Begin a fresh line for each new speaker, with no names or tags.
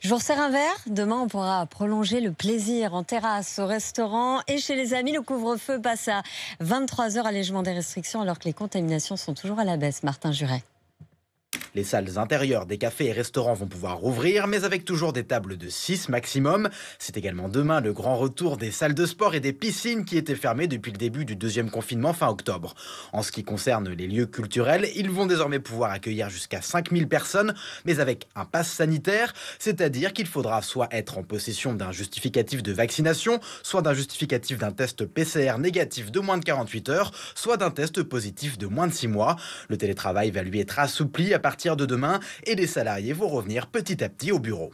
Je vous un verre. Demain, on pourra prolonger le plaisir en terrasse, au restaurant et chez les amis. Le couvre-feu passe à 23 heures, allègement des restrictions, alors que les contaminations sont toujours à la baisse. Martin Juret.
Les salles intérieures des cafés et restaurants vont pouvoir rouvrir, mais avec toujours des tables de 6 maximum. C'est également demain le grand retour des salles de sport et des piscines qui étaient fermées depuis le début du deuxième confinement fin octobre. En ce qui concerne les lieux culturels, ils vont désormais pouvoir accueillir jusqu'à 5000 personnes, mais avec un pass sanitaire, c'est-à-dire qu'il faudra soit être en possession d'un justificatif de vaccination, soit d'un justificatif d'un test PCR négatif de moins de 48 heures, soit d'un test positif de moins de 6 mois. Le télétravail va lui être assoupli à partir de demain et les salariés vont revenir petit à petit au bureau.